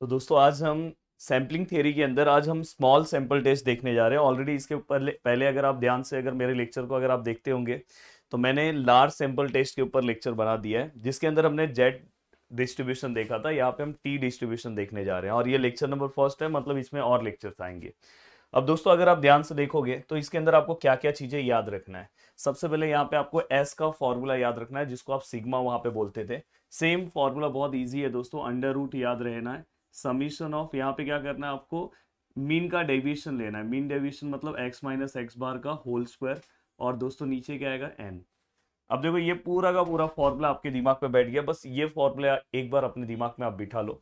तो दोस्तों आज हम सैम्पलिंग थेरी के अंदर आज हम स्मॉल सैंपल टेस्ट देखने जा रहे हैं ऑलरेडी इसके ऊपर पहले अगर आप ध्यान से अगर मेरे लेक्चर को अगर आप देखते होंगे तो मैंने लार्ज सैंपल टेस्ट के ऊपर लेक्चर बना दिया है जिसके अंदर हमने जेट डिस्ट्रीब्यूशन देखा था यहाँ पे हम टी डिस्ट्रीब्यूशन देखने जा रहे हैं और ये लेक्चर नंबर फर्स्ट है मतलब इसमें और लेक्चर्स आएंगे अब दोस्तों अगर आप ध्यान से देखोगे तो इसके अंदर आपको क्या क्या चीजें याद रखना है सबसे पहले यहाँ पे आपको एस का फॉर्मूला याद रखना है जिसको आप सिग्मा वहां पे बोलते थे सेम फॉर्मूला बहुत ईजी है दोस्तों अंडर रूट याद रहना है समीशन ऑफ यहाँ पे क्या करना है आपको मीन का डेविएशन लेना है मीन डेविएशन मतलब एक्स माइनस एक्स बार का होल स्क्वायर और दोस्तों नीचे क्या आएगा एन अब देखो ये पूरा का पूरा फॉर्मूला आपके दिमाग पे बैठ गया बस ये फॉर्मूला एक बार अपने दिमाग में आप बिठा लो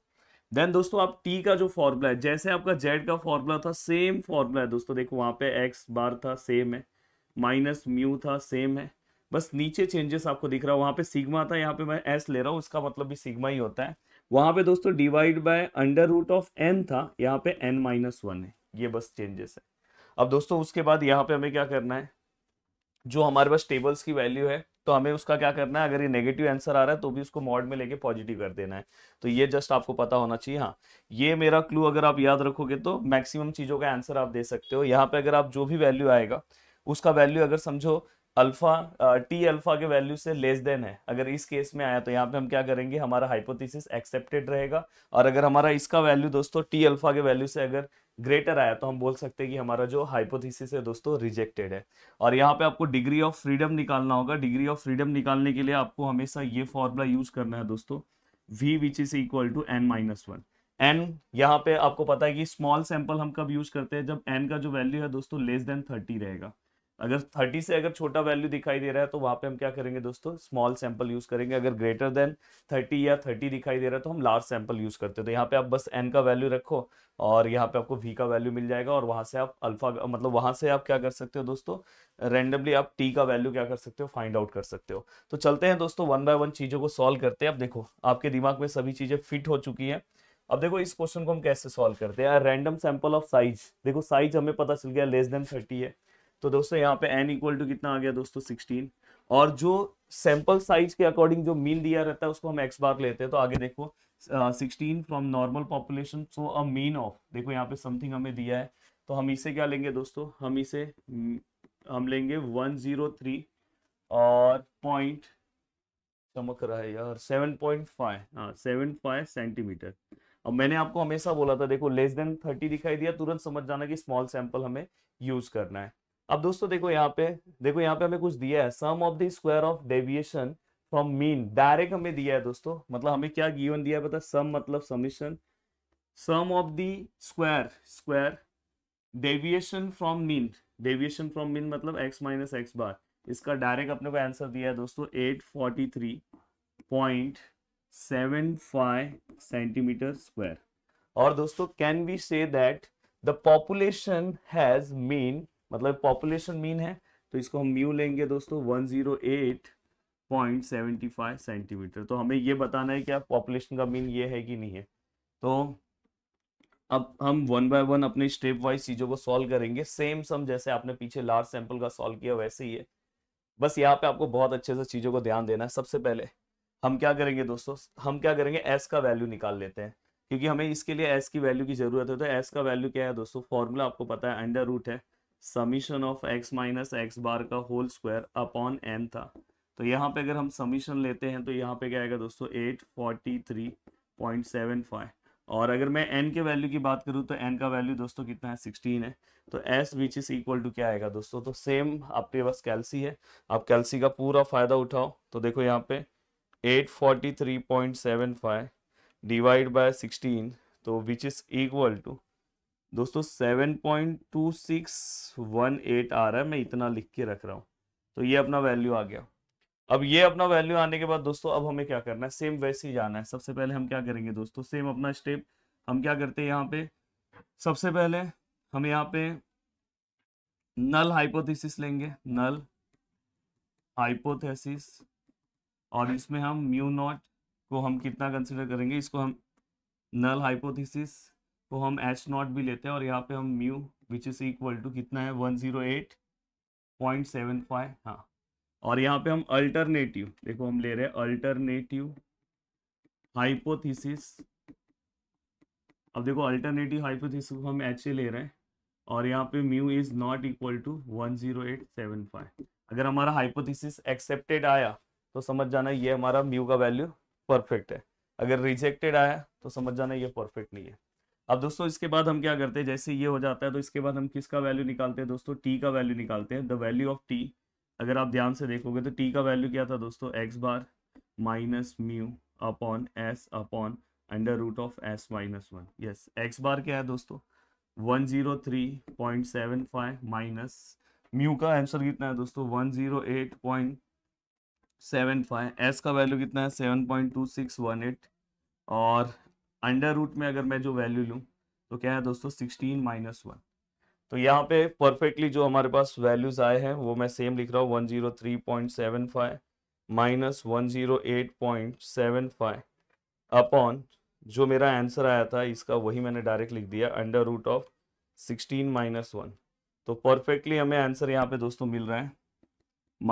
देन दोस्तों आप टी का जो फॉर्मूला है जैसे आपका जेड का फॉर्मूला था सेम फॉर्मूला है दोस्तों देखो वहां पे एक्स बार था सेम है माइनस म्यू था सेम है बस नीचे चेंजेस आपको दिख रहा है वहां पे सिग्मा था यहाँ पे मैं एस ले रहा हूँ उसका मतलब भी सिग्मा ही होता है वहां पे दोस्तों divide by under root of n था यहाँ पे एन माइनस वन है ये बस चेंजेस है अब दोस्तों उसके बाद यहाँ पे हमें क्या करना है जो हमारे पास टेबल्स की वैल्यू है तो हमें उसका क्या करना है अगर ये नेगेटिव आंसर आ रहा है तो भी उसको मॉड में लेके पॉजिटिव कर देना है तो ये जस्ट आपको पता होना चाहिए हाँ ये मेरा क्लू अगर आप याद रखोगे तो मैक्सिमम चीज़ों का आंसर आप दे सकते हो यहाँ पे अगर आप जो भी वैल्यू आएगा उसका वैल्यू अगर समझो अल्फा टी अल्फा के वैल्यू से लेस देन है अगर इस केस में आया तो यहाँ पे हम क्या करेंगे हमारा हाइपोथेसिस एक्सेप्टेड रहेगा और अगर हमारा इसका वैल्यू दोस्तों टी अल्फा के वैल्यू से अगर ग्रेटर आया तो हम बोल सकते हैं कि हमारा जो हाइपोथेसिस है दोस्तों रिजेक्टेड है और यहाँ पे आपको डिग्री ऑफ फ्रीडम निकालना होगा डिग्री ऑफ फ्रीडम निकालने के लिए आपको हमेशा ये फॉर्मूला यूज करना है दोस्तों v which is equal to n minus one n यहाँ पे आपको पता है कि स्मॉल सैंपल हम कब यूज करते हैं जब एन का जो वैल्यू है दोस्तों लेस देन थर्टी रहेगा अगर 30 से अगर छोटा वैल्यू दिखाई दे रहा है तो वहां पे हम क्या करेंगे दोस्तों स्मॉल सैंपल यूज करेंगे अगर ग्रेटर देन 30 या 30 दिखाई दे रहा है तो हम लार्ज सैंपल यूज करते हैं तो यहाँ पे आप बस एन का वैल्यू रखो और यहाँ पे आपको वी का वैल्यू मिल जाएगा और वहां से आप अल्फा मतलब वहां से आप क्या कर सकते हो दोस्तों रेंडमली आप टी का वैल्यू क्या कर सकते हो फाइंड आउट कर सकते हो तो चलते हैं दोस्तों वन बाय वन चीजों को सॉल्व करते हैं अब देखो आपके दिमाग में सभी चीजें फिट हो चुकी है अब देखो इस क्वेश्चन को हम कैसे सोल्व करते हैं रैंडम सैंपल ऑफ साइज देखो साइज हमें पता चल गया लेस देन थर्टी है तो दोस्तों यहाँ पे एन इक्वल टू कितना आ गया दोस्तों सिक्सटीन और जो सैंपल साइज के अकॉर्डिंग जो मीन दिया रहता है उसको हम एक्स बार लेते हैं तो आगे देखो sixteen from normal population so a mean of देखो यहाँ पे समथिंग हमें दिया है तो हम इसे क्या लेंगे दोस्तों हम इसे हम्म, हम लेंगे वन जीरो थ्री और पॉइंट चमक रहा है यार सेवन पॉइंट फाइव हाँ सेवन फाइव सेंटीमीटर अब मैंने आपको हमेशा बोला था देखो लेस देन थर्टी दिखाई दिया तुरंत समझ जाना कि स्मॉल सैंपल हमें यूज करना है अब दोस्तों देखो यहाँ पे देखो यहाँ पे हमें कुछ दिया है sum of the square of deviation from mean direct हमें दिया है दोस्तों मतलब हमें क्या गिवन दिया है पता सम मतलब summation sum of the square square deviation from mean deviation from mean मतलब एक्स माइनस एक्स बार इसका डायरेक्ट अपने को आंसर दिया है दोस्तों eight forty three point seven five centimetre square और दोस्तों can we say that the population has mean मतलब पॉपुलेशन मीन है तो इसको हम म्यू लेंगे दोस्तों वन फाइव सेंटीमीटर तो हमें ये बताना है कि आप पॉपुलेशन का मीन ये है कि नहीं है तो अब हम वन बाय वन अपने स्टेप वाइज चीजों को सॉल्व करेंगे सेम सम जैसे आपने पीछे लार्ज सैंपल का सॉल्व किया वैसे ही है बस यहाँ पे आपको बहुत अच्छे से चीजों को ध्यान देना है सबसे पहले हम क्या करेंगे दोस्तों हम क्या करेंगे एस का वैल्यू निकाल लेते हैं क्योंकि हमें इसके लिए एस की वैल्यू की जरूरत है तो एस का वैल्यू क्या है दोस्तों फॉर्मूला आपको पता है अंडर रूट है summation of x minus x bar का होल स्क्वायर अपॉन एन था तो यहाँ पे अगर हम समीशन लेते हैं तो यहाँ पे क्या आएगा दोस्तों eight forty three point seven five और अगर मैं एन के वैल्यू की बात करूँ तो एन का वैल्यू दोस्तों कितना है सिक्सटीन है तो s which is equal to क्या आएगा दोस्तों तो सेम आपके पास कैलसी है आप कैलसी का पूरा फायदा उठाओ तो देखो यहाँ पे eight forty three point seven five divide by sixteen तो विच इज इक्वल टू दोस्तों seven point two six one eight आ रहा है मैं इतना लिख के रख रहा हूँ तो ये अपना वैल्यू आ गया अब ये अपना वैल्यू आने के बाद दोस्तों अब हमें क्या करना है सेम वैसे ही जाना है सबसे पहले हम क्या करेंगे दोस्तों सेम अपना स्टेप हम क्या करते हैं यहाँ पे सबसे पहले हम यहाँ पे नल हाइपोथेसिस लेंगे नल हाइपोथेसिस और इसमें हम म्यू नॉट को हम कितना कंसिडर करेंगे इसको हम नल हाइपोथिस तो हम एच नॉट भी लेते हैं और यहाँ पे हम mu which is equal to कितना है one zero eight point seven five हाँ और यहाँ पे हम अल्टरनेटिव देखो हम ले रहे हैं अल्टरनेटिव हाइपोथीसिस अब देखो अल्टरनेटिव हाइपोथीसिस हम एच ले रहे हैं और यहाँ पे mu is not equal to one zero eight seven five अगर हमारा हाइपोथिस एक्सेप्टेड आया तो समझ जाना ये हमारा म्यू का वैल्यू परफेक्ट है अगर रिजेक्टेड आया तो समझ जाना ये परफेक्ट नहीं है अब दोस्तों इसके बाद हम क्या करते हैं जैसे ये हो जाता है तो इसके बाद हम किसका वैल्यू निकालते हैं दोस्तों टी का वैल्यू निकालते हैं द वैल्यू ऑफ टी अगर आप ध्यान से देखोगे तो टी का वैल्यू क्या था दोस्तों x bar minus mu upon s upon under root of s minus one yes x bar क्या है दोस्तों one zero three point seven five minus mu का आंसर कितना है दोस्तों one zero eight point seven five s का value कितना है seven point two six one eight और अंडर रूट में अगर मैं जो वैल्यू लूँ तो क्या है दोस्तों सिक्सटीन माइनस वन तो यहाँ पे परफेक्टली जो हमारे पास वैल्यूज आए हैं वो मैं सेम लिख रहा हूँ one zero three point seven five minus one zero eight point seven five upon जो मेरा आंसर आया था इसका वही मैंने डायरेक्ट लिख दिया under root of sixteen minus one तो परफेक्टली हमें आंसर यहाँ पे दोस्तों मिल रहा है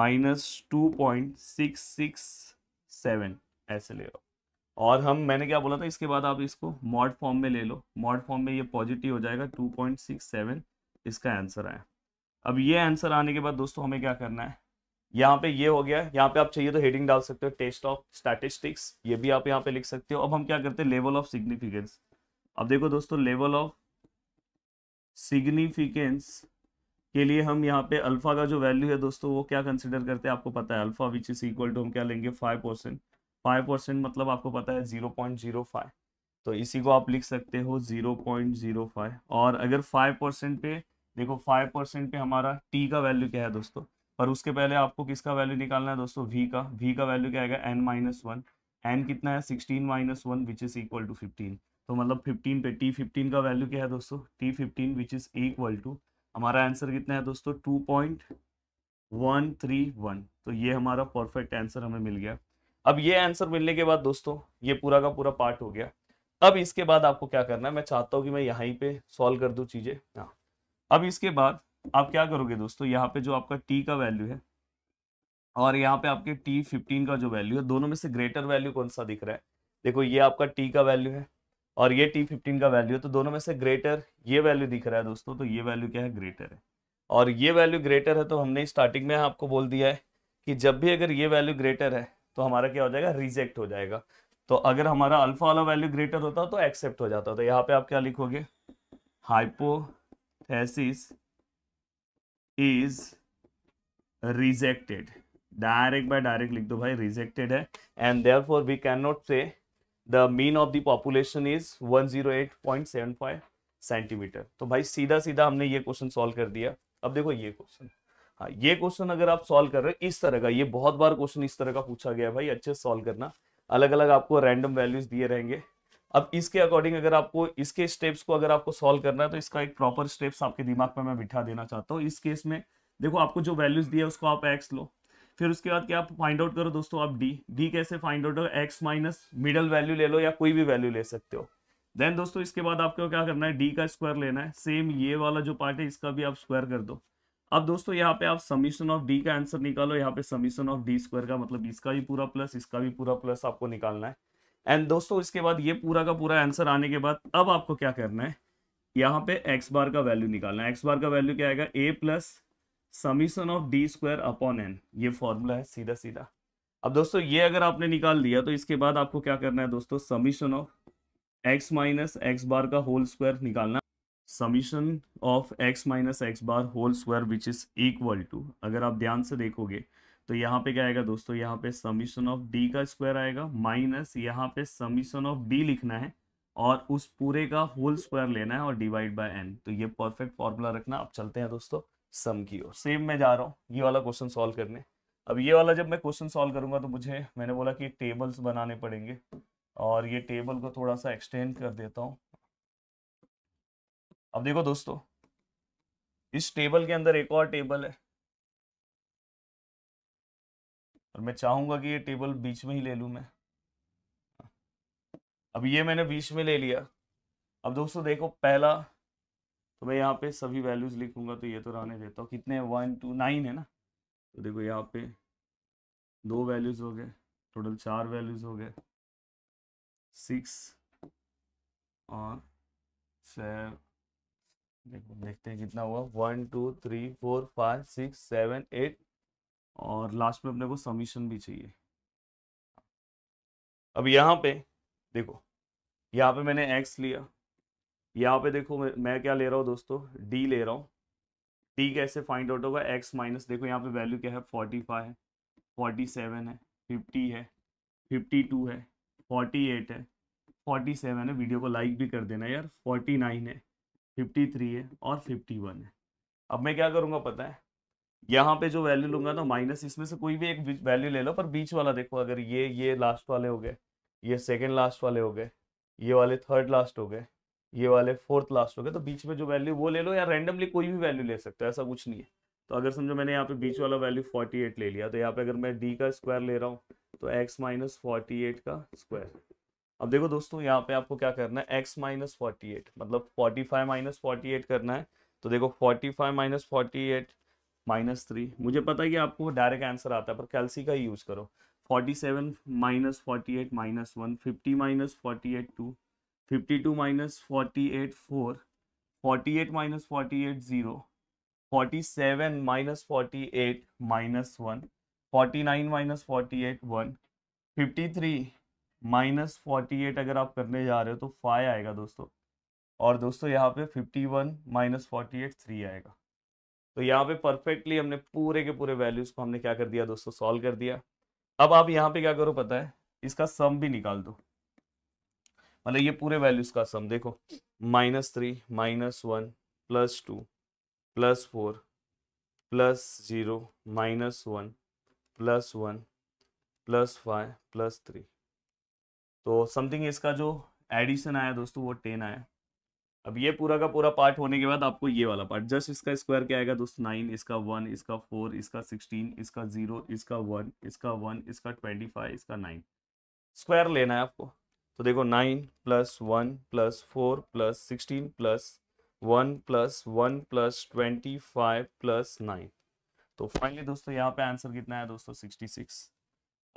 minus two point six six seven ऐसे ले रहा और हम मैंने क्या बोला था इसके बाद आप इसको मॉड फॉर्म में ले लो मॉड फॉर्म में ये पॉजिटिव हो जाएगा 2.67 इसका आंसर आया अब ये आंसर आने के बाद दोस्तों हमें क्या करना है यहाँ पे ये हो गया यहाँ पे आप चाहिए तो हेडिंग डाल सकते हो टेस्ट ऑफ स्टैटिस्टिक्स ये भी आप यहाँ पे लिख सकते हो अब हम क्या करते हैं लेवल ऑफ सिग्निफिकेंस अब देखो दोस्तों लेवल ऑफ सिग्निफिकेंस के लिए हम यहाँ पे अल्फा का जो वैल्यू है दोस्तों वो क्या कंसिडर करते हैं आपको पता है alpha which is equal to हम क्या लेंगे फाइव परसेंट फाइव परसेंट मतलब आपको पता है जीरो पॉइंट जीरो फाइव तो इसी को आप लिख सकते हो जीरो पॉइंट जीरो फाइव और अगर फाइव परसेंट पे देखो फाइव परसेंट पे हमारा टी का वैल्यू क्या है दोस्तों पर उसके पहले आपको किसका वैल्यू निकालना है दोस्तों वी का वी का वैल्यू क्या आएगा एन माइनस वन एन कितना है sixteen minus one which is equal to fifteen तो मतलब फिफ्टीन पे टी फिफ्टीन का वैल्यू क्या है दोस्तों t fifteen which is equal to हमारा आंसर कितना है दोस्तों two point one three one तो ये हमारा परफेक्ट आंसर हमें मिल गया अब ये आंसर मिलने के बाद दोस्तों ये पूरा का पूरा पार्ट हो गया अब इसके बाद आपको क्या करना है मैं चाहता हूँ कि मैं यहाँ पे सॉल्व कर दू चीज़ें हाँ अब इसके बाद आप क्या करोगे दोस्तों यहाँ पे जो आपका टी का वैल्यू है और यहाँ पे आपके टी फिफ्टीन का जो वैल्यू है दोनों में से ग्रेटर वैल्यू कौन सा दिख रहा है देखो ये आपका टी का वैल्यू है और ये टी फिफ्टीन का वैल्यू है तो दोनों में से ग्रेटर ये वैल्यू दिख रहा है दोस्तों तो ये वैल्यू क्या है ग्रेटर है और ये वैल्यू ग्रेटर है तो हमने स्टार्टिंग में आपको बोल दिया है कि जब भी अगर ये वैल्यू ग्रेटर है तो हमारा क्या हो जाएगा रिजेक्ट हो जाएगा तो अगर हमारा अल्फा वाला वैल्यू ग्रेटर होता तो एक्सेप्ट हो जाता तो यहाँ पे आप क्या लिखोगे hypothesis is rejected direct by direct लिख दो भाई रिजेक्टेड है and therefore we can not say the mean of the population is 108.75 centimetre तो भाई सीधा सीधा हमने ये क्वेश्चन सॉल्व कर दिया अब देखो ये क्वेश्चन हाँ ये क्वेश्चन अगर आप सॉल्व कर रहे हो इस तरह का ये बहुत बार क्वेश्चन इस तरह का पूछा गया भाई अच्छे से सॉल्व करना अलग अलग आपको रैंडम वैल्यूज दिए रहेंगे अब इसके अकॉर्डिंग अगर आपको इसके स्टेप्स को अगर आपको सॉल्व करना है तो इसका एक प्रॉपर स्टेप्स आपके दिमाग में मैं बिठा देना चाहता हूँ इस केस में देखो आपको जो वैल्यूज दिया उसको आप एक्स लो फिर उसके बाद क्या आप फाइंड आउट करो दोस्तों आप डी डी कैसे फाइंड आउट करो एक्स माइनस मिडल वैल्यू ले लो या कोई भी वैल्यू ले सकते हो देन दोस्तों इसके बाद आपको क्या करना है डी का स्क्वायर लेना है सेम ये वाला जो पार्ट है इसका भी आप स्क्वायर कर दो अब दोस्तों यहाँ पे आप समीशन ऑफ डी का आंसर निकालो यहाँ पे समीशन ऑफ डी स्क्वायर का मतलब इसका भी पूरा प्लस इसका भी पूरा प्लस आपको निकालना है एंड दोस्तों इसके बाद ये पूरा का पूरा आंसर आने के बाद अब आपको क्या करना है यहाँ पे एक्स बार का वैल्यू निकालना है एक्स बार का वैल्यू क्या आएगा a plus summation of d square upon n ये फॉर्मूला है सीधा सीधा अब दोस्तों ये अगर आपने निकाल लिया तो इसके बाद आपको क्या करना है दोस्तों summation of x minus x bar का होल स्क्वायर निकालना summation of x minus x bar whole square which is equal to अगर आप ध्यान से देखोगे तो यहाँ पे क्या आएगा दोस्तों यहाँ पे समीशन ऑफ डी का स्क्वायर आएगा माइनस यहाँ पे समीशन ऑफ डी लिखना है और उस पूरे का होल स्क्वायर लेना है और डिवाइड बाय एन तो ये परफेक्ट फॉर्मूला रखना अब चलते हैं दोस्तों सम की ओर सेम मैं जा रहा हूँ ये वाला क्वेश्चन सॉल्व करने अब ये वाला जब मैं क्वेश्चन सॉल्व करूंगा तो मुझे मैंने बोला कि टेबल्स बनाने पड़ेंगे और ये टेबल को थोड़ा सा एक्सटेंड कर देता हूँ अब देखो दोस्तों इस टेबल के अंदर एक और टेबल है और मैं चाहूंगा कि ये टेबल बीच में ही ले लू मैं अब ये मैंने बीच में ले लिया अब दोस्तों देखो पहला तो मैं यहाँ पे सभी वैल्यूज लिखूंगा तो ये तो रहने देता हूँ कितने वन टू नाइन है ना तो देखो यहाँ पे दो वैल्यूज हो गए टोटल चार वैल्यूज हो गए सिक्स और सेवन देखो देखते हैं कितना हुआ one two three four five six seven eight और लास्ट में अपने को समीशन भी चाहिए अब यहाँ पे देखो यहाँ पे मैंने एक्स लिया यहाँ पे देखो मैं क्या ले रहा हूँ दोस्तों डी ले रहा हूँ डी कैसे फाइंड आउट होगा एक्स माइनस देखो यहाँ पे वैल्यू क्या है फोर्टी फाइव है फोर्टी सेवन है फिफ्टी है फिफ्टी टू है फोर्टी एट है फोर्टी सेवन है वीडियो को लाइक भी कर देना यार फोर्टी नाइन है फिफ्टी थ्री है और फिफ्टी वन है अब मैं क्या करूँगा पता है यहाँ पे जो वैल्यू लूंगा ना माइनस इसमें से कोई भी एक वैल्यू ले लो पर बीच वाला देखो अगर ये ये लास्ट वाले हो गए ये सेकेंड लास्ट वाले हो गए ये वाले थर्ड लास्ट हो गए ये वाले फोर्थ लास्ट हो गए तो बीच में जो वैल्यू वो ले लो या रैंडमली कोई भी वैल्यू ले सकते हो ऐसा कुछ नहीं है तो अगर समझो मैंने यहाँ पे बीच वाला वैल्यू 48 ले लिया तो यहाँ पे अगर मैं d का स्क्वायर ले रहा हूँ तो x माइनस फोर्टी का स्क्वायर अब देखो दोस्तों यहाँ पे आपको क्या करना है x माइनस फोर्टी एट मतलब forty five minus forty eight करना है तो देखो forty five minus forty eight minus three मुझे पता है कि आपको डायरेक्ट आंसर आता है पर कैलसी का ही यूज़ करो forty seven minus forty eight minus one fifty minus forty eight two fifty two minus forty eight four forty eight minus forty eight zero forty seven minus forty eight minus one forty nine minus forty eight one fifty three minus forty eight अगर आप करने जा रहे हो तो five आएगा दोस्तों और दोस्तों यहाँ पे fifty one minus forty eight three आएगा तो यहाँ पे परफेक्टली हमने पूरे के पूरे वैल्यूज को हमने क्या कर दिया दोस्तों सॉल्व कर दिया अब आप यहाँ पे क्या करो पता है इसका सम भी निकाल दो मतलब ये पूरे वैल्यूज का सम देखो minus three minus one plus two plus four plus zero minus one plus one plus five plus three तो समथिंग इसका जो एडिशन आया दोस्तों वो टेन आया अब ये पूरा का पूरा पार्ट होने के बाद आपको ये वाला पार्ट जस्ट इसका स्क्वायर क्या आएगा दोस्तों नाइन इसका वन इसका फोर इसका सिक्सटीन इसका जीरो इसका वन इसका वन इसका ट्वेंटी फाइव इसका नाइन स्क्वायर लेना है आपको तो देखो nine plus one plus four plus sixteen plus one plus one plus twenty five plus nine तो फाइनली दोस्तों यहाँ पे आंसर कितना है दोस्तों सिक्सटी सिक्स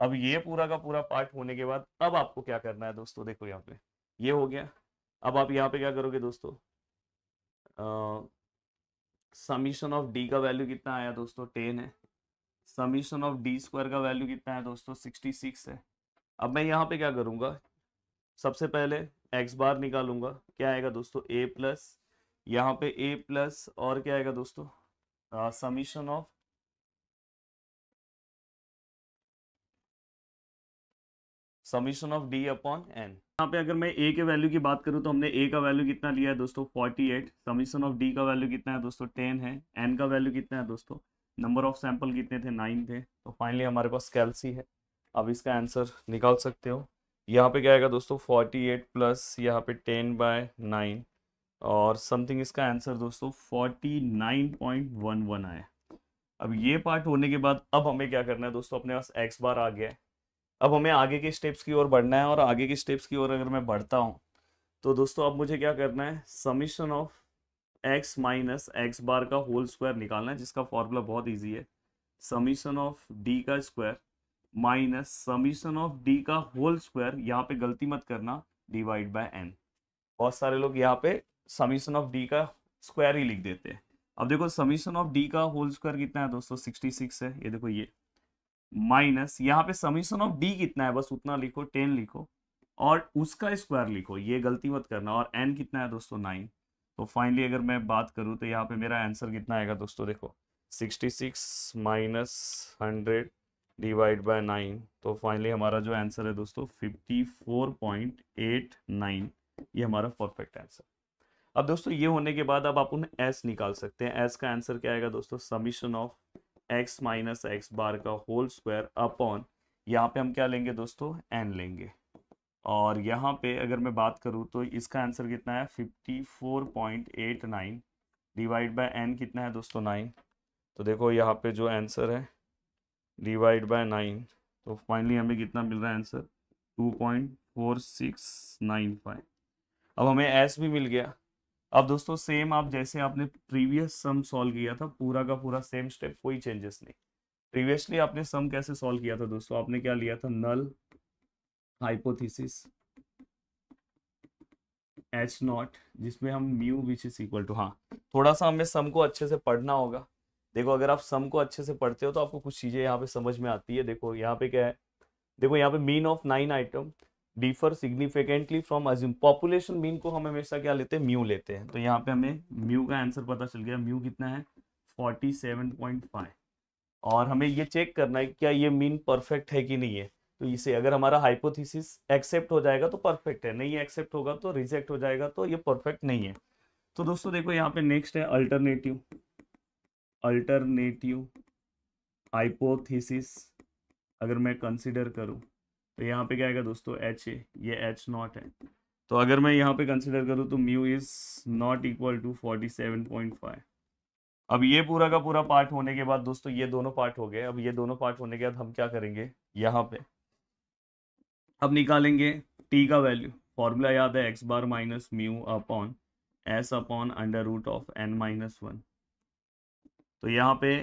अब ये पूरा का पूरा पार्ट होने के बाद अब आपको क्या करना है दोस्तों देखो यहाँ पे ये हो गया अब आप यहाँ पे क्या करोगे दोस्तों समीशन ऑफ डी का वैल्यू कितना आया दोस्तों टेन है समीशन ऑफ डी स्क्वायर का वैल्यू कितना है दोस्तों सिक्सटी सिक्स है अब मैं यहाँ पे क्या करूँगा सबसे पहले एक्स बार निकालूंगा क्या आएगा दोस्तों ए प्लस यहाँ पे ए प्लस और क्या आएगा दोस्तों summation of summation of d upon n यहाँ पे अगर मैं ए के वैल्यू की बात करूँ तो हमने ए का वैल्यू कितना लिया है दोस्तों एट समीशन ऑफ डी का वैल्यू कितना है दोस्तों टेन है एन का वैल्यू कितना है दोस्तों नंबर ऑफ सैंपल कितने थे नाइन थे तो फाइनली हमारे पास कैलसी है अब इसका आंसर निकाल सकते हो यहाँ पे क्या आएगा दोस्तों फोर्टी एट प्लस यहाँ पे टेन बाय नाइन और समथिंग इसका आंसर दोस्तों forty nine point one one आया अब ये पार्ट होने के बाद अब हमें क्या करना है दोस्तों अपने पास एक्स बार आ गया है अब हमें आगे के स्टेप्स की ओर बढ़ना है और आगे के स्टेप्स की ओर अगर मैं बढ़ता हूँ तो दोस्तों अब मुझे क्या करना है summation of x minus x bar का होल स्क्वायर निकालना है जिसका फॉर्मूला बहुत ईजी है समीशन ऑफ डी का square minus summation of d का होल स्क्वायर यहाँ पे गलती मत करना डिवाइड बाय एन बहुत सारे लोग यहाँ पे समीशन ऑफ डी का स्क्वायर ही लिख देते हैं अब देखो समीशन ऑफ डी का होल स्क्वायर कितना है दोस्तों 66 है ये देखो ये माइनस यहाँ पे समीशन ऑफ डी कितना है बस उतना लिखो टेन लिखो और उसका स्क्वायर लिखो ये गलती मत करना और एन कितना है दोस्तों नाइन तो फाइनली अगर मैं बात करूँ तो यहाँ पे मेरा आंसर कितना आएगा दोस्तों देखो sixty six minus hundred divide by nine तो फाइनली हमारा जो आंसर है दोस्तों fifty four point eight nine ये हमारा परफेक्ट आंसर अब दोस्तों ये होने के बाद अब आप उन्हें एस निकाल सकते हैं एस का आंसर क्या आएगा दोस्तों summation of x minus x bar का होल स्क्वायर अपॉन यहाँ पे हम क्या लेंगे दोस्तों एन लेंगे और यहाँ पे अगर मैं बात करूँ तो इसका आंसर कितना है fifty four point eight nine divide by n कितना है दोस्तों नाइन तो देखो यहाँ पे जो आंसर है डिवाइड बाय नाइन तो फाइनली हमें कितना मिल रहा है answer two point four six nine five अब हमें एस भी मिल गया अब दोस्तों सेम आप जैसे आपने प्रीवियस सम सॉल्व किया था पूरा का पूरा सेम स्टेप कोई चेंजेस नहीं प्रीवियसली आपने सम कैसे सॉल्व किया था दोस्तों आपने क्या लिया था नल हाइपोथीसिस एच नॉट जिसमें हम mu which is equal to हाँ थोड़ा सा हमें सम को अच्छे से पढ़ना होगा देखो अगर आप सम को अच्छे से पढ़ते हो तो आपको कुछ चीज़ें यहाँ पे समझ में आती है देखो यहाँ पे क्या है देखो यहाँ पे mean of nine item differ significantly from assume population mean को हम हमेशा क्या लेते हैं म्यू लेते हैं तो यहाँ पे हमें म्यू का आंसर पता चल गया म्यू कितना है 47.5 और हमें ये चेक करना है क्या ये मीन परफेक्ट है कि नहीं है तो इसे अगर हमारा हाइपोथीसिस एक्सेप्ट हो जाएगा तो परफेक्ट है नहीं एक्सेप्ट होगा तो रिजेक्ट हो जाएगा तो ये परफेक्ट नहीं है तो दोस्तों देखो यहाँ पे नेक्स्ट है अल्टरनेटिव अल्टरनेटिव हाइपोथीसिस अगर मैं कंसिडर करूँ तो यहाँ पे क्या आएगा दोस्तों एच ए ये एच नॉट है तो अगर मैं यहाँ पे कंसिडर करूँ तो mu is not equal to forty seven point five अब ये पूरा का पूरा पार्ट होने के बाद दोस्तों ये दोनों पार्ट हो गए अब ये दोनों पार्ट होने के बाद हम क्या करेंगे यहाँ पे अब निकालेंगे टी का वैल्यू फॉर्मूला याद है x bar minus mu upon s upon under root of n minus one तो यहाँ पे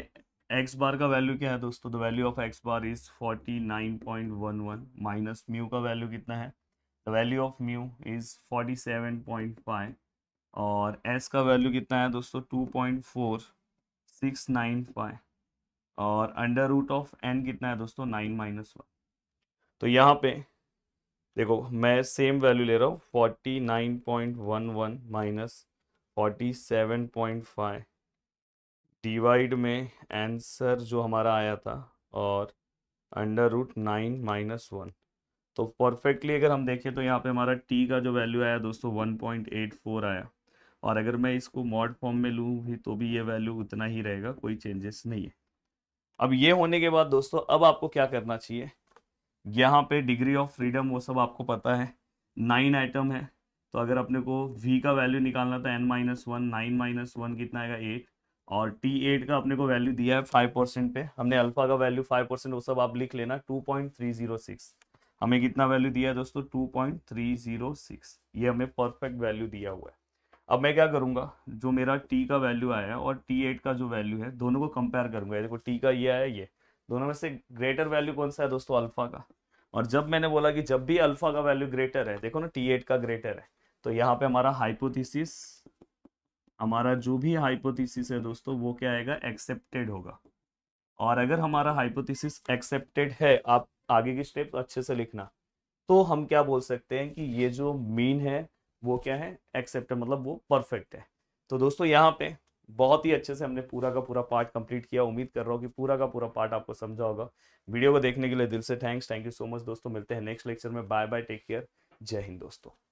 एक्स बार का वैल्यू क्या है दोस्तों the value of x bar is forty nine point one one minus mu का वैल्यू कितना है the value of mu is forty seven point five और एस का वैल्यू कितना है दोस्तों two point four six nine five और अंडर रूट ऑफ एन कितना है दोस्तों नाइन माइनस वन तो यहाँ पे देखो मैं सेम वैल्यू ले रहा हूँ forty nine point one one minus forty seven point five divide में आंसर जो हमारा आया था और under root nine minus one तो परफेक्टली अगर हम देखें तो यहाँ पे हमारा टी का जो वैल्यू आया दोस्तों वन पॉइंट एट फोर आया और अगर मैं इसको मॉड फॉर्म में लूँ भी तो भी ये वैल्यू उतना ही रहेगा कोई चेंजेस नहीं है अब ये होने के बाद दोस्तों अब आपको क्या करना चाहिए यहाँ पे डिग्री ऑफ फ्रीडम वो सब आपको पता है नाइन आइटम है तो अगर अपने को वी का वैल्यू निकालना था n minus one nine minus one कितना आएगा एट और टी एट का अपने को वैल्यू दिया है फाइव परसेंट पे हमने अल्फा का वैल्यू फाइव परसेंट वो सब आप लिख लेना two point three zero six हमें कितना वैल्यू दिया है दोस्तों two point three zero six ये हमें परफेक्ट वैल्यू दिया हुआ है अब मैं क्या करूंगा जो मेरा टी का वैल्यू आया है और टी एट का जो वैल्यू है दोनों को कंपेयर करूंगा देखो टी का ये आया ये दोनों में से ग्रेटर वैल्यू कौन सा है दोस्तों अल्फा का और जब मैंने बोला कि जब भी अल्फा का वैल्यू ग्रेटर है देखो ना टी एट का ग्रेटर है तो यहाँ पे हमारा हाइपोथीसिस हमारा जो भी हाइपोथीसिस है दोस्तों वो क्या आएगा एक्सेप्टेड होगा और अगर हमारा हाइपोथीसिस एक्सेप्टेड है आप आगे की स्टेप अच्छे से लिखना तो हम क्या बोल सकते हैं कि ये जो मीन है वो क्या है एक्सेप्टेड मतलब वो परफेक्ट है तो दोस्तों यहाँ पे बहुत ही अच्छे से हमने पूरा का पूरा पार्ट कंप्लीट किया उम्मीद कर रहा हूँ कि पूरा का पूरा पार्ट आपको समझा होगा वीडियो को देखने के लिए दिल से thanks thank you so much दोस्तों मिलते हैं नेक्स्ट लेक्चर में बाय बाय टेक केयर जय हिंद दोस्तों